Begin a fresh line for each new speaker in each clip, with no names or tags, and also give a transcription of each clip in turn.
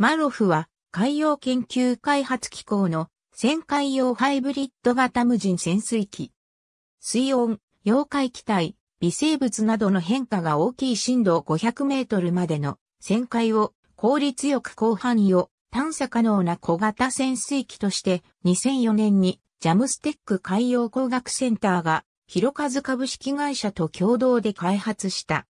マロフは海洋研究開発機構の旋海用ハイブリッド型無人潜水機。水温、溶解気体、微生物などの変化が大きい深度500メートルまでの旋海を効率よく広範囲を探査可能な小型潜水機として2004年にジャムステック海洋工学センターが広和株式会社と共同で開発した。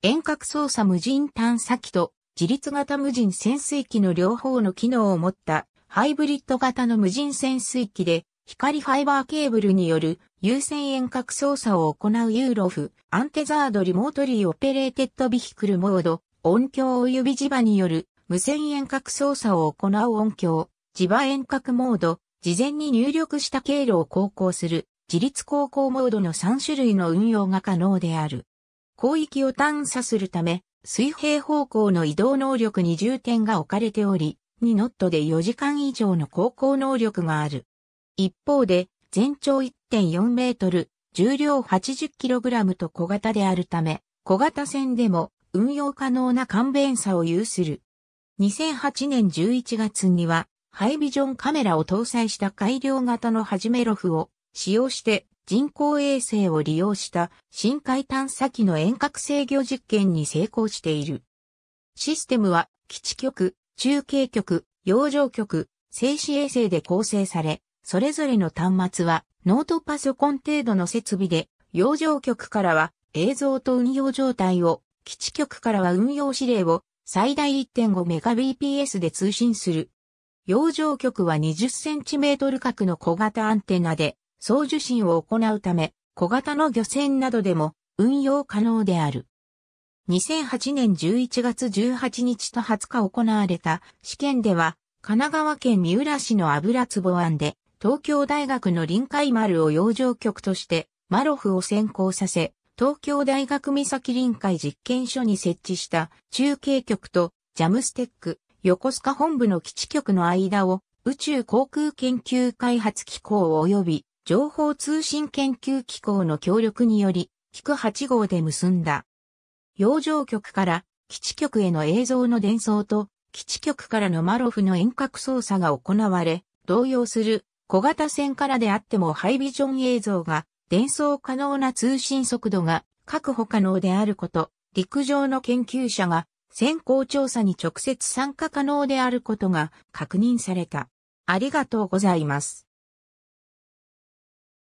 遠隔操作無人探査機と自立型無人潜水機の両方の機能を持ったハイブリッド型の無人潜水機で光ファイバーケーブルによる有線遠隔操作を行うユーロフアンテザードリモートリーオペレーテッドビヒクルモード音響及び磁場による無線遠隔操作を行う音響磁場遠隔モード事前に入力した経路を航行する自立航行モードの3種類の運用が可能である。広域を探査するため、水平方向の移動能力に重点が置かれており、2ノットで4時間以上の航行能力がある。一方で、全長1.4メートル、重量 80kg と小型であるため、小型船でも運用可能な簡便さを有する。2008年11月には、ハイビジョンカメラを搭載した改良型のハジメロフを使用して人工衛星を利用した深海探査機の遠隔制御実験に成功している。システムは基地局、中継局、洋上局、静止衛星で構成され、それぞれの端末はノートパソコン程度の設備で、洋上局からは映像と運用状態を、基地局からは運用指令を最大 1.5Mbps で通信する。洋上局は 20cm 角の小型アンテナで送受信を行うため、小型の漁船などでも運用可能である。2008年11月18日と20日行われた試験では、神奈川県三浦市の油壺湾で、東京大学の臨海丸を養生局として、マロフを先行させ、東京大学三崎臨海実験所に設置した中継局とジャムステック横須賀本部の基地局の間を宇宙航空研究開発機構及び情報通信研究機構の協力により、菊8号で結んだ。洋上局から基地局への映像の伝送と、基地局からのマロフの遠隔操作が行われ、同様する小型船からであってもハイビジョン映像が伝送可能な通信速度が確保可能であること、陸上の研究者が先行調査に直接参加可能であることが確認された。ありがとうございます。